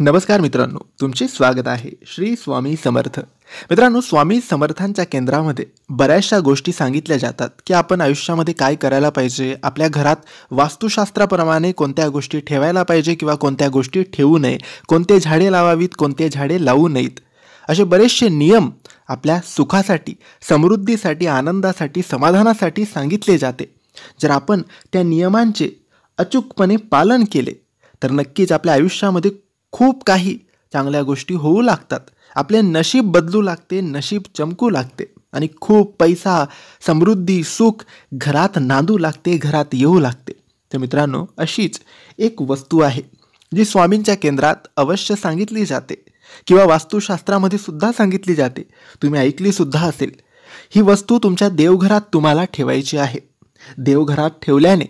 नमस्कार मित्रांनो तुमचे स्वागत आहे श्री स्वामी समर्थ मित्रांनो स्वामी समर्थांच्या केंद्रामध्ये बऱ्याचशा गोष्टी सांगितल्या जातात की आपण आयुष्यामध्ये काय करायला पाहिजे आपल्या घरात वास्तुशास्त्राप्रमाणे कोणत्या गोष्टी ठेवायला पाहिजे किंवा कोणत्या गोष्टी ठेवू नये कोणते झाडे लावावीत कोणते झाडे लावू नयेत असे बरेचसे नियम आपल्या सुखासाठी समृद्धीसाठी आनंदासाठी समाधानासाठी सांगितले जाते जर आपण त्या नियमांचे अचूकपणे पालन केले तर नक्कीच आपल्या आयुष्यामध्ये खूप काही चांगल्या गोष्टी होऊ लागतात आपले नशीब बदलू लागते नशीब चमकू लागते आणि खूप पैसा समृद्धी सुख घरात नांदू लागते घरात येऊ लागते तर मित्रांनो अशीच एक वस्तू आहे जी स्वामींच्या केंद्रात अवश्य सांगितली जाते किंवा वास्तुशास्त्रामध्ये सुद्धा सांगितली जाते तुम्ही ऐकली सुद्धा असेल ही वस्तू तुमच्या देवघरात तुम्हाला ठेवायची आहे देवघरात ठेवल्याने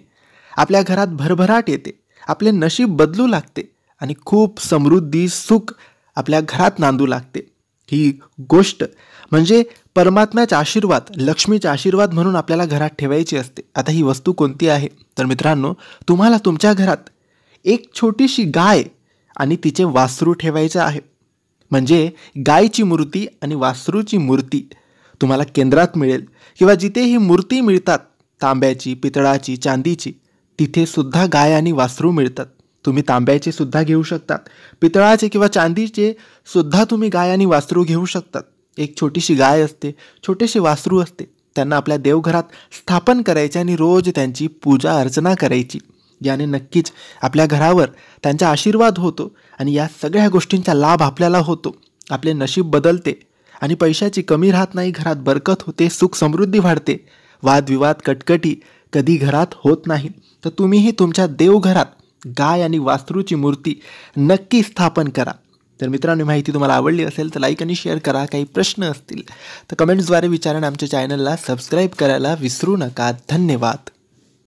आपल्या घरात भरभराट येते आपले नशीब बदलू लागते आणि खूप समृद्धी सुख आपल्या घरात नांदू लागते ही गोष्ट म्हणजे परमात्म्याचा आशीर्वाद लक्ष्मीचा आशीर्वाद म्हणून आपल्याला घरात ठेवायची असते आता ही वस्तू कोणती आहे तर मित्रांनो तुम्हाला तुमच्या घरात एक छोटीशी गाय आणि तिचे वासरू ठेवायचं आहे म्हणजे गायची मूर्ती आणि वासरूची मूर्ती तुम्हाला केंद्रात मिळेल किंवा जिथे ही मूर्ती मिळतात तांब्याची पितळाची चांदीची तिथेसुद्धा गाय आणि वासरू मिळतात तुम्ही तांब्याचे सुद्धा घेऊ शकतात पितळाचे किंवा चांदीचे सुद्धा तुम्ही गाय आणि वासरू घेऊ शकतात एक छोटीशी गाय असते छोटेसे वासरू असते त्यांना आपल्या देवघरात स्थापन करायचे आणि रोज त्यांची पूजा अर्चना करायची याने नक्कीच आपल्या घरावर त्यांचा आशीर्वाद होतो आणि या सगळ्या गोष्टींचा लाभ आपल्याला होतो आपले नशीब बदलते आणि पैशाची कमी राहत नाही घरात बरकत होते सुख समृद्धी वाढते वादविवाद कटकटी कधी घरात होत नाही तर तुम्हीही तुमच्या देवघरात गाय आणि वासरूची मूर्ती नक्की स्थापन करा तर मित्रांनो माहिती तुम्हाला आवडली असेल तर लाईक आणि शेअर करा काही प्रश्न असतील तर कमेंट्सद्वारे विचारणं आमच्या चॅनलला सबस्क्राईब करायला विसरू नका धन्यवाद